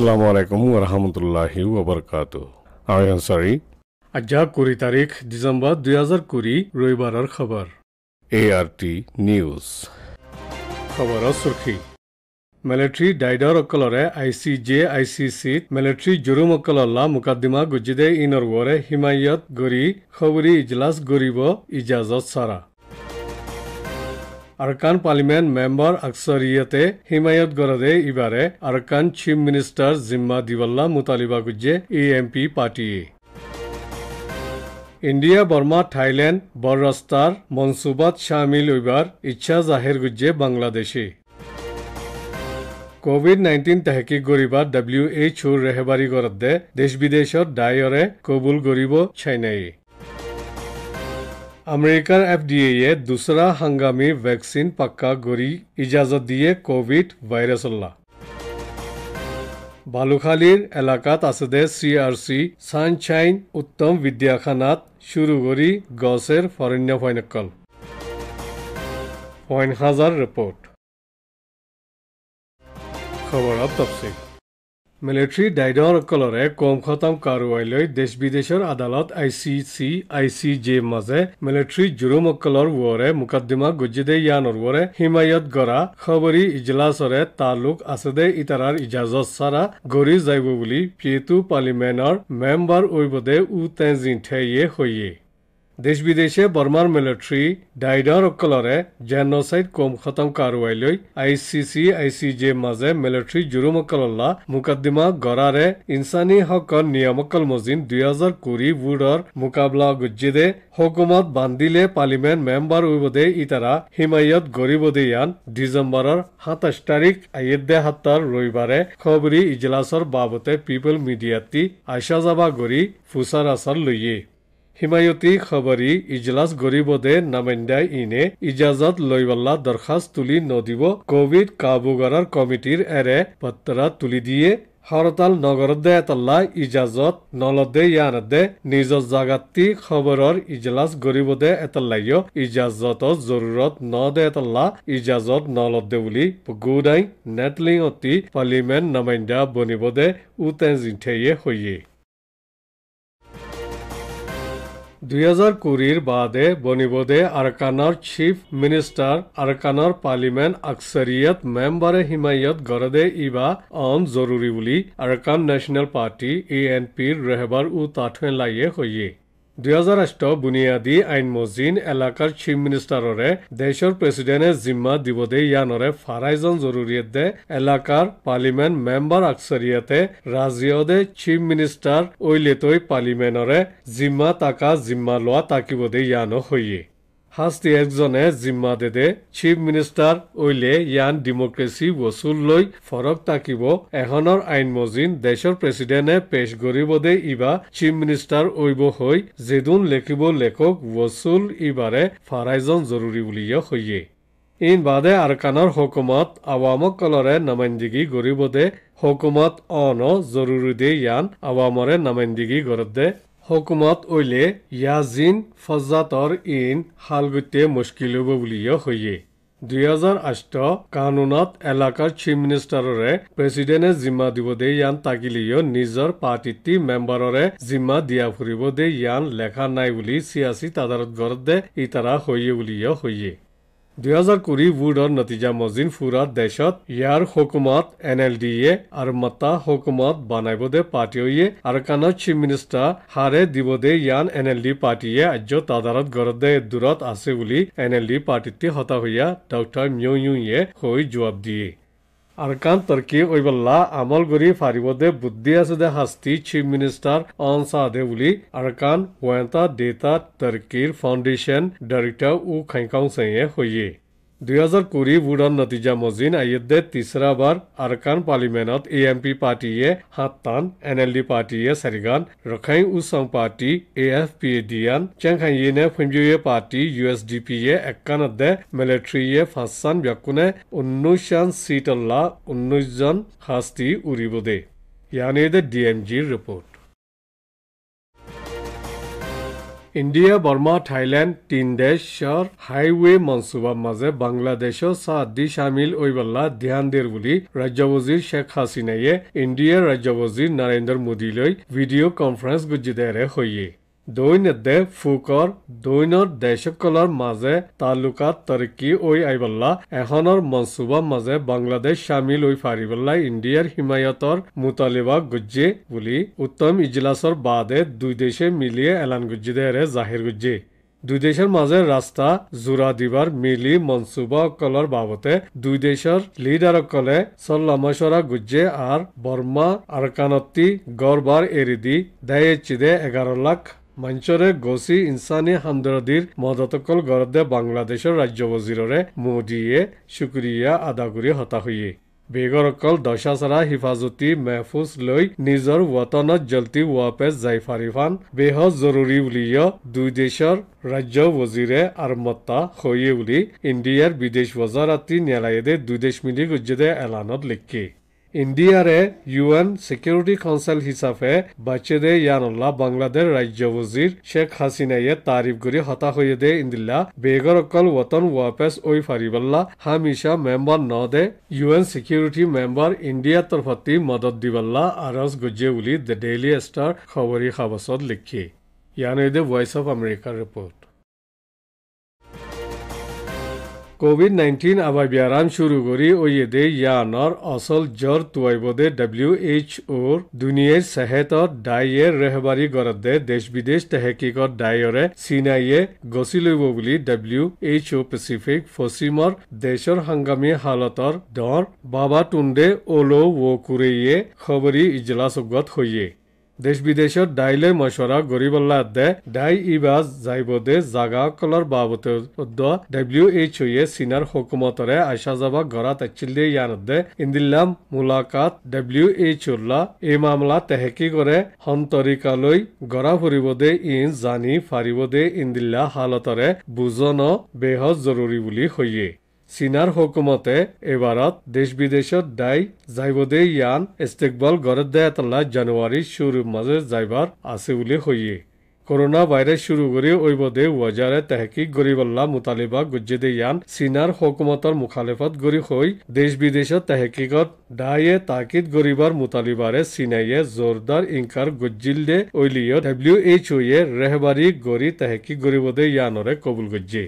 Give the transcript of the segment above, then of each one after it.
السلام علیکم ورحمۃ اللہ وبرکاتہ انصاری আজ কুড়ি তারিখ ডিসেম্বর দুই হাজার খবর এ আর টি নিউজ খবর সুখী মিলিটারি ডাইডর অকলরে I C J I C C military জুরুম অকলল্লা মুকাদ্দিমা গুজিদে ইনর ওরে হিমায়ত গরি খবরি ইজলাস গরিব ইজাজত সারা আরকান পার্লিমেন্ট মেম্বার আকসরিয়তে হিমায়ত গরদে ইবারে আরকান চিফ মিনিস্টার জিম্মা দিবাল্লা মুতালিবা M AMP party India Burma Thailand বররাস্তার মনসুবাত সামিল হইবার ইচ্ছা জাহের গুজ্জে বাংলাদেশে কোভিড নাইন্টিন তেহকিক গরিবার ডাব্লিউ এইচ ওর রেহবাৰী গৰদ্দে দেশ বিদেশত ডায়রে কবুল কৰিব ছাইনাই আমেৰিকাৰ এফ ডি এয়ে দুচৰা হাংগামী ভেকচিন পাক্কা গড়ি ইজাজত দিয়ে কোভিড ভাইৰাস বালুখালীৰ এলেকাত আছে দে চি আৰ চি ছানশ্বাইন উত্তম বিদ্যাখানাত শুৰু কৰি গছেৰ ফৰণ্য ফাইনকল ফাইন হাজাৰ ৰিপোৰ্ট খবৰ অব তফসিল মিলিটাৰী ডাইডৰ কম খতম কাৰ্যালয় দেশ বিদেশৰ আদালত I C C I C জেৰ মাজে মিলিটাৰী জুৰুম কলৰ ৱৰে মোকদ্দমা গুজিদে ইয়ানৰ ৱৰে হিমায়ত গৰা খবৰী ইজলাছৰে তালুক আছে দে ইটাৰাৰ ইজাজত চাৰা গঢ়ি যাব বুলি পিয়েটু পাৰ্লিমেণ্টৰ মেম্বাৰ ঐবদে উ তেজিন ঠেয়ে হৈয়ে দেশ বিদেশে বৰ্মাৰ মিলিটাৰী ডাইডাৰসকলৰে জেনচাইড কম খতম কাৰোৱাইলৈ I C C I C J মাজে মিলিটাৰী জুৰুমকলা মোকদ্দমা গৰাৰে ইনচানী হকৰ নিয়ামকল মজিন দুহেজাৰ কুৰি বুৰৰ মোকাবিলা গুজিদে হকুমত বান্ধিলে পাৰ্লিমেণ্ট মেম্বাৰ উইবদে ইতাৰা হিমায়ত গৰিবদেয়ান ডিচেম্বৰৰ সাতাইছ তাৰিখ আয়েদে সাতাৰ ৰবিবাৰে খবৰী ইজলাছৰ বাবতে পিপল মিডিয়াটি আশা যাবা গৰি ফুচাৰ আচাৰ লৈয়ে হিমায়তী খবৰী ইজলাছ গৰিবদে নামেণ্ডাই ইনে ইজাজত লৈ দৰখাস্ত তুলি নদিব কভিড কাবুগৰাৰ কমিটিৰ এৰে পত্ৰ তুলি দিয়ে হৰতাল দে এতলা ইজাজত নলদে ইয়ানদে নিজৰ জাগাতী খবৰৰ ইজলাছ গৰিবদে এতলাইয় ইজাজত জৰুৰত নদে এতলা ইজাজত নলদে বুলি গুদাই নেটলিং অতি পাৰ্লিমেণ্ট নমাইণ্ডা বনিবদে উতেজিঠেয়ে হৈয়ে দুহেজাৰ কুৰিৰ বাদে বনিবদে আৰকানৰ চিফ মিনিষ্টাৰ আৰকানৰ পাৰ্লিমেণ্ট আকচৰিয়ত মেম্বাৰে হিমায়ত গড়দে ইবা অন জৰুৰী বুলি Arakan national party A N পিৰ ৰেহবাৰ উ তাঠৱেন লাইয়ে সৈয়ে দুহেজাৰ আষ্ট বুনিয়াদী আইন মজিন এলেকাৰ চিফ মিনিষ্টাৰৰে দেশৰ প্ৰেচিডেণ্টে জিম্মা দিবদে দে ইয়ানৰে ফাৰাইজন জৰুৰীয়ে এলেকাৰ পাৰ্লিমেণ্ট মেম্বাৰ আকচৰিয়াতে ৰাজিয়দে চিফ মিনিষ্টাৰ ঐলেটৈ পাৰ্লিমেণ্টৰে জিম্মা টাকা জিম্মা লোৱা তাকিব দে ইয়ানো হৈয়ে হাস্তি একজনে জিম্মা দে চিফ মিনিষ্টাৰ ঐলে ইয়ান ডেমক্ৰেচি ৱচুল লৈ ফৰক তাকিব এখনৰ আইন মজিন দেশৰ প্ৰেচিডেণ্টে পেছ কৰিব দে ইবা চিফ মিনিষ্টাৰ ঐব হৈ জেদুন লেখিব লেখক ৱচুল ইবাৰে ফাৰাইজন জৰুৰী বুলিয়ে হৈয়ে ইন বাদে আৰকানৰ হুকুমত আৱামক কলৰে নামাইন্দিগি কৰিব দে হুকুমত অন জৰুৰী দে ইয়ান আৱামৰে নামাইন্দিগি কৰ দে হকুমত ঐলে য়াজিন ফজাতৰ ইন হালগুটে মুস্কিল হ'ব বুলিয়ে হৈয়ে দুহেজাৰ আষ্ট কানুনত এলেকাৰ চিফ মিনিষ্টাৰৰে প্ৰেচিডেণ্টে জিম্মা দিব দে ইয়ান তাকিলেও নিজৰ পাৰ্টিটি মেম্বাৰৰে জিম্মা দিয়া ফুৰিব দে ইয়ান লেখা নাই বুলি চিয়াচি তাদাৰত গড়ত দে ইতাৰা হৈয়ে বুলিয়ে হৈয়ে দুহেজাৰ কুৰি বুৰ্ডৰ নতিজা মজিন ফুৰাত দেশত ইয়াৰ হুকুমত এন এল ডি এ আৰু মতা হুকুমত বনাব দে পাৰ্টীয়ে আৰু কানত চিফ মিনিষ্টাৰ হাৰে দিব দে ইয়ান এন এল ডি পাৰ্টীয়ে আজ্য তাদাৰত গৰদে দূৰত আছে বুলি এন এল ডি পাৰ্টীটি হতা হৈয়া ডক্টৰ মিউ ইউয়ে হৈ জবাব দিয়ে arkan tarkib o'yballa amal guri faribode buddi asude hasti chief minister ansade uli arkan huanta data tarkir foundation director u khankang sanye hoye দুহেজাৰ কুৰি ভোটৰ নতিজা মজিন আয়োধ্যে তিচৰাবাৰ আৰকান পাৰ্লিমেণ্টত এ এম পি পাৰ্টীয়ে সাতটান N L D পাৰ্টীয়ে চাৰিগান ৰখাই উচং পাৰ্টি এ এফ পি ডিয়ান চেংখাইনে ফঞ্জুয়ে পাৰ্টী ইউ এছ ডি পিয়ে একানদ্দে মিলিট্ৰীয়ে ফাচান ব্যাকুনে উনৈশান চিটল্লা উনৈশজন শাস্তি উৰিবদে ইয়ানেদে ডি এম জিৰ ৰিপৰ্ট ইন্ডিয়া বর্মা থাইল্যান্ড তিন দেশৰ হাইৱে মনসুবার মাজে বাংলাদেশৰ চাহ দি চামিল ঐবাল্লা ধ্যান দিয়াৰ বুলি ৰাজ্য শেখ হাসিনাইয়ে হাছিনাইয়ে ইণ্ডিয়াৰ ৰাজ্য ৱজিৰ নৰেন্দ্ৰ মোদীলৈ ভিডিঅ' কনফাৰেন্স গুজিদেৰে হৈয়ে দৈন দে ফুকৰ দৈনৰ দেশসকলৰ মাজে তালুকাত তৰ্কী ঐ আইবল্লা এখনৰ মনসুবা মাজে বাংলাদেশ চামিল হৈ ফারিবল্লা ইণ্ডিয়াৰ হিমায়তৰ মুতালিবা গুজ্জে বুলি উত্তম ইজলাসর বাদে দুই দেশে মিলিয়ে এলান গুজ্জি দেৰে জাহিৰ গুজ্জি দুই দেশের মাঝে রাস্তা জোড়া দিবার মিলি মনসুবা অকলর বাবতে দুই দেশের লিডার অকলে সল্লামশরা গুজ্জে আর বর্মা আরকানত্তি গড়বার এরিদি দেয়ের চিদে এগারো লাখ মঞ্চৰে গছি ইনচানী হামদৰ্দীৰ মদত অকল গৰদে বাংলাদেশৰ ৰাজ্য বজিৰৰে মোদীয়ে চুক্ৰিয়া আদা কৰি হতা হৈয়ে বেগৰ অকল দশাচৰা হিফাজতি মেহফুজ লৈ নিজৰ ৱতনত জল্টি ৱাপেজ জাইফাৰিফান বেহ জৰুৰী বুলিয় দুই দেশৰ ৰাজ্য বজিৰে আৰমত্তা হৈয়ে বুলি ইণ্ডিয়াৰ বিদেশ বজাৰ ৰাতি ন্যায়ালয়েদে দুই দেশ মিলি গুজ্জেদে এলানত লিখি ইণ্ডিয়াৰে ইউ এন ছিকিউৰিটি কাউন্সিল হিচাপে বাচেদে ইয়ানুল্লাহ বাংলাদেশ ৰাজ্য বজিৰ শ্বেখ হাছিনাইয়ে তাৰিফ কৰি হতাশ হৈ দে ইন্দিল্লা বেগৰ অকল ৱতন ৱাপেচ ঐ ফাৰিবাল্লা হামিছা মেম্বাৰ ন দে ইউ এন ছিকিউৰিটি মেম্বাৰ ইণ্ডিয়াৰ তৰফতি মদত দিবাল্লা আৰজ গুজে বুলি দ্য ডেইলী ষ্টাৰ খবৰী খাবচত লিখি ইয়ানৈ দে ভইচ অৱ আমেৰিকাৰ ৰিপৰ্ট কোভিড নাইনটিন আবাই ব্যায়াম শুরু করি ওইয়ে দে ইয়ানর অসল জ্বর তুয়াইবদে ডাব্লিউ এইচ ওর দুনিয়ার সেহেত ডাইয়ের রেহবারি গরদ দে দেশ বিদেশ তেহকিকত ডাইয়রে সিনাইয়ে গছি লইব বলে ডাব্লিউ এইচ ও পেসিফিক পশ্চিমর দেশের হাঙ্গামী হালতর ডর বাবা টুন্ডে ওলো ও কুরেইয়ে খবরি ইজলাসগত হইয়ে দেশ বিদেশত ডাইলে মশরা গরিবল্লা দে ডাই ইবাজ দে জাগা কলর বাবতে ডাব্লিউ এইচ ও এ সিনার হকুমতরে আশা যাবা গড়া তাচ্ছিল দে ইয়ানদে ইন্দিল্লাম মুলাকাত ডাব্লিউ এইচ ওল্লা এই মামলা তেহেকি করে হন্তরিকালৈ গড়া ফুরিবদে ইন জানি ফারিবদে ইন্দিল্লা হালতরে বুজন বেহজ জরুরি বুলি হইয়ে চীনাৰ হকুমতে এবাৰত দেশ বিদেশত দায় যাইবদে ইয়ান ইস্তেকবাল গৰত দায় তাল্লা জানুৱাৰী চুৰ মাজে যাইবাৰ আছে বুলি হইয়ে করোনা ভাইরাস শুরু করে ঐবদে ওয়াজারে তেহকিক গরিবাল্লা মুতালিবা গুজ্জেদে ইয়ান চীনার হকুমতর মুখালেফত গরি হই দেশ বিদেশ তেহকিকত ডায়ে তাকিদ গরিবার মুতালিবারে চীনাইয়ে জোরদার ইনকার গুজ্জিল্লে ঐলিয় ডব্লিউ এইচ ওয়ে রেহবারি গরি তেহকি গরিবদে ইয়ানরে কবুল গজ্জে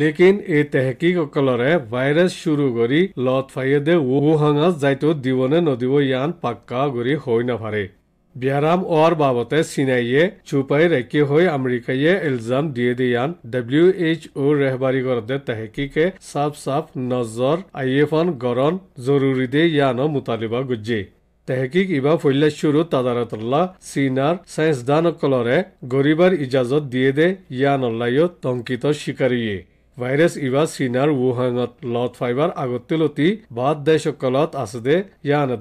লেকিন এই তেহকীসকলৰে ভাইৰাছ চুৰু কৰি লটফাইয়েদে ওহাঙাত যাইতো দিব নে নদিব ইয়ান পাক্কা কৰি হৈ নাভাৰে ব্যাৰাম অৰ বাবতে চিনাইয়ে চুপাই ৰাকি হৈ আমেৰিকায়ে এলজাম দিয়ে দি ইয়ান ডাব্লিউ এইচ অ'ৰ ৰেহবাৰী কৰোঁতে তেহকীকে চাফ চাফ নজৰ আইএফন গৰণ জৰুৰী দে ইয়ান মোতালিবা গুজি তেহকীক ইবা ফৈল্যাশ্বৰু তাদাৰতল্লা চীনাৰ চাইন্সদানসকলৰে গৰিবাৰ ইজাজত দিয়ে দে ইয়ান অল্লাইও টংকিত শিকাৰীয়ে ভাইৰাছ ইবা চীনাৰ ৱুহানত লট ফাইবাৰ আগতে লতি বাদ দেশসকলত আছে দে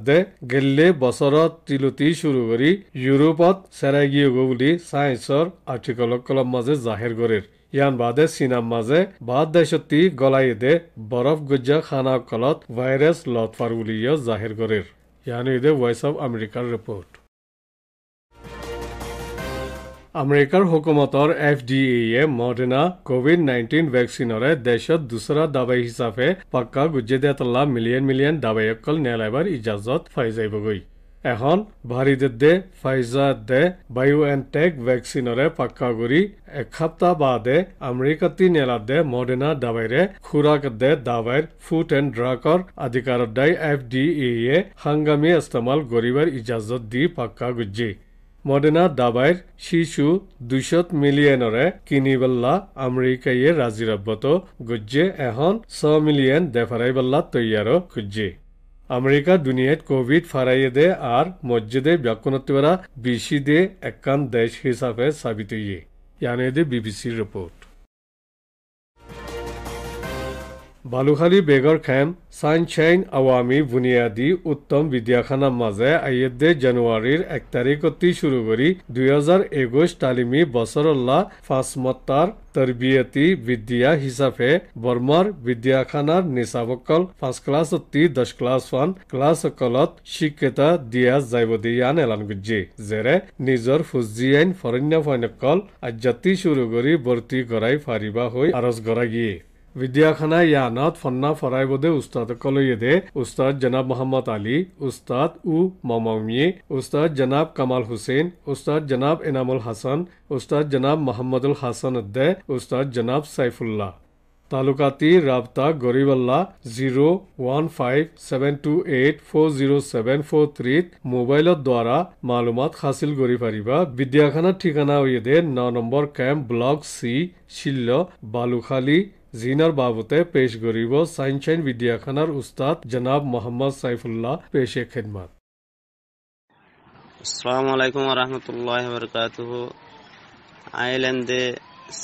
দে গেল্লে বছৰত তিলতি চুৰু কৰি ইউৰোপত চেৰাই গিয়ে গ বুলি চাইন্সৰ আৰ্টিকলক কলম মাজে জাহিৰ কৰে ইয়ান বাদে চীনাৰ মাজে বাদ দেশতি গলাই দে বৰফ গজ্জা খানাসকলত ভাইৰাছ লট ফাৰ বুলি জাহেৰ কৰে ইয়ানে ভইচ অৱ আমেৰিকাৰ ৰিপৰ্ট আমেৰিকাৰ হুকুমতৰ এফ ডি এয়ে মডেনা কোভিড নাইণ্টিন ভেকচিনৰে দেশত দোচৰা দাবাই হিচাপে পাক্কা গুজেদিয়া তলা মিলিয়ন মিলিয়ন দাবাই অকল নেলাইবাৰ ইজাজত ফাইজাইবগৈ এখন ভাৰিদেদে ফাইজা দে বায়ু এণ্ড টেক ভেকচিনৰে পাক্কা কৰি এসপ্তাহ বাদে আমেৰিকাতি নেলা দে মডেনা দাবাইৰে খুৰাক দে দাবাইৰ ফুড এণ্ড ড্ৰাগৰ আধিকাৰত দায় এফ ডি এয়ে হাংগামী ইস্তেমাল কৰিবৰ ইজাজত দি পাক্কা গুজ্জি মডেনা ದಾಬೈರ್ শিশু দুইশত মিলিয়নৰে কিনিবল্লা আমেৰিকায়ে ৰাজিৰাব্বত গুজ্জে এখন ছ মিলিয়ন বল্লা তৈয়াৰ খুঁজছে আমেরিকা দুনিয়ায় কোভিড ফারাইয়ে দে আর মসজিদে ব্যাকুণত্বরা বিশি দে একান দেশ হিসাবে সাবিত ইয়ে ইয়ানে দে বিবিসির রিপোর্ট বালুখালী বেগৰখেন ছানশ্বাইন আৱামী বুনিয়াদী উত্তম বিদ্যাখানাৰ মাজে আয়েদে জানুৱাৰীৰ এক তাৰিখতে চুৰু কৰি দুহেজাৰ একৈশ তালিমী বছৰল্লা ফাচমত্তাৰ তৰবিয়তী বিদ্যা হিচাপে বৰ্মাৰ বিদ্যাখানাৰ নিচাবসকল ফাৰ্ষ্ট ক্লাছ অতি দহ ক্লাছ ওৱান ক্লাছসকলত শিক্ষিতা দিয়া যায় বুলি আন এলান বুজি যেৰে নিজৰ ফুজি আইন ফৰণ্য ফৈন্যকল আজাতি চুৰু কৰি বৰ্তি কৰাই ফাৰিবা হৈ আৰজগৰাকীয়ে বিদ্যাখানা ইয়ানত ফন্না ফৰাইবদে উস্তাদ কলৈয়েদে উস্তাদ জনাব মহম্মদ আলী উস্তাদ উ মমমিয়ে উস্তাদ জনাব কামাল হুছেইন উস্তাদ জনাব এনামুল হাছান উস্তাদ জনাব মহম্মদুল হাছান উদ্দে উস্তাদ জনাব সাইফুল্লাহ তালুকাতি রাবতা গরিবাল্লা zero one five seven two eight four zero seven four three মোবাইলের দ্বারা মালুমাত হাসিল করে পারিবা বিদ্যাখানার ঠিকানা ওয়েদে ন নম্বর ক্যাম্প ব্লক সি শিল্য বালুখালী জিনার বাবতে পেশ গরিব সাইনশাইন বিদ্যাখানার উস্তাদ জনাব মোহাম্মদ সাইফুল্লাহ পেশে খেদমাত আসসালামু আলাইকুম রহমতুল্লাহ বরকাত আইল্যান্ডে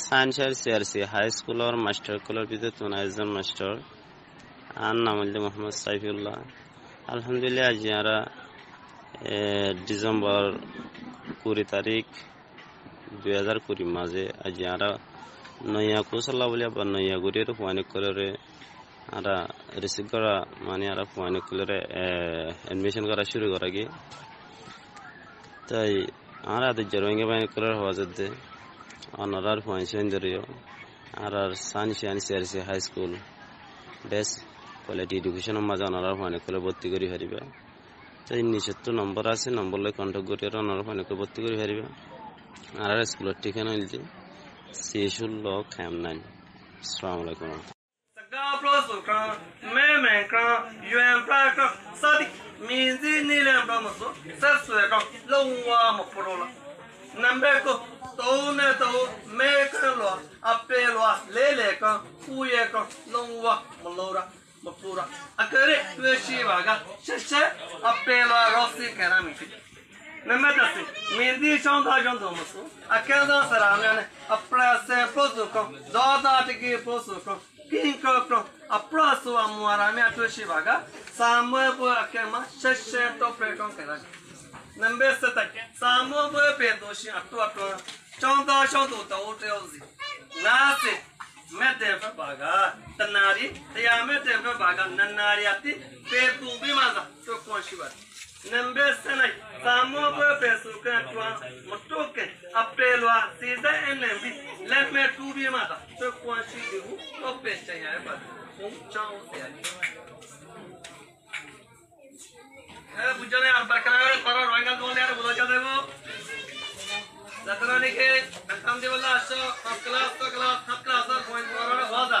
সাইন্সের সিআরসি হাই স্কুলের মাস্টার স্কুলের ভিতরে তোমরা একজন মাস্টার আর নাম হলো মোহাম্মদ সাইফুল্লাহ আলহামদুলিল্লাহ আজ আমরা ডিসেম্বর কুড়ি তারিখ দুই হাজার কুড়ি মাঝে আজ আমরা নৈয়াকু সাল্লাহ বলি আবার নৈয়াগুরির হুয়ানিক কলরে আরা রিসিভ করা মানে আরা হুয়ানিক কলরে এডমিশন করা শুরু করা গিয়ে তাই আর আদের জরঙ্গে বাইন কলর হওয়া যেতে অনারার হুয়াইন সৌন্দর্য আর আর সান সিয়ান সিআরসি হাই স্কুল বেশ কোয়ালিটি এডুকেশনের মাঝে অনারার হুয়ানিক কলে ভর্তি করি হারিবা তাই নিচের তো নম্বর আছে নম্বর লাই কন্ট্যাক্ট করি আর অনারার হুয়ানিক ভর্তি করি হারিবা আর স্কুলের ঠিকানা হইলে Sejul lo kamnan. Assalamu alaikum. Saka proso kan, memen kan, yuen pra kan, sadi minzi nilen bramoso, sasue kan, longwa mo porola. Nambe ko, toune to, meken lo, ape lo, lele kan, kuye kan, longwa mo lora. မပူရအကရဲတွေ့ရှိပါကရှက်ရှက်အပယ်လာရောစီကရမီဖြစ် memetasi mindi shonda jondo musu akeda saramyane aprase prosuko zoda tiki prosuko kinko pro aprasu amwarame atushi baga samwe akema sheshe to preton kera nambe sata samwe bo pendoshi atu atu shonda shondo to oteozi nasi မက်တဲ့ဘက်ပါကတနာရီတရားမက်တဲ့ဘက်ပါကနနာရီအတိပေပူပြီးမှသာသူကွန်ရှိပါတယ် nembesana samobo pesu kantwa motoke apelwa sida enembi lemme tubi mata to kwanshi digu to pecha ya ba um chao se ali ए बुझने आप बरकरार पर रोएगा कौन यार बोला क्या देखो सतरानी के अंतम दिवला अशो अब क्लास तो क्लास सब क्लास और पॉइंट पर वादा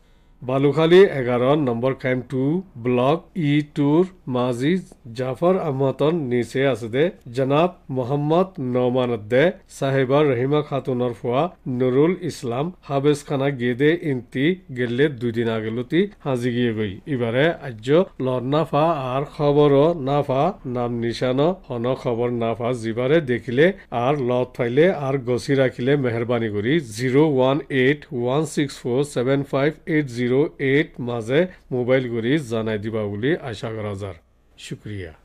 বালুখালী এগারো নম্বর ক্যাম্প টু ব্লক ই টুর মাজি জাফর আহমদর নিচে আছে দে জনাব মোহাম্মদ নৌমানদ্দে সাহেবর রহিমা খাতুনর ফুয়া নুরুল ইসলাম হাবেজখানা গেদে ইন্তি গেলে দুদিন আগেলতি হাজি গিয়ে গই এবারে আজ্য লর্নাফা আর খবর নাফা নাম নিশান হন খবর নাফা জিবারে দেখিলে আর লত ফাইলে আর গছি রাখিলে মেহরবানি করি zero one eight one six four seven five eight zero zero' eight মাজে মোবাইল কৰি জানাই দিবা বুলি আশা কৰা যাৰ শুক্ৰিয়া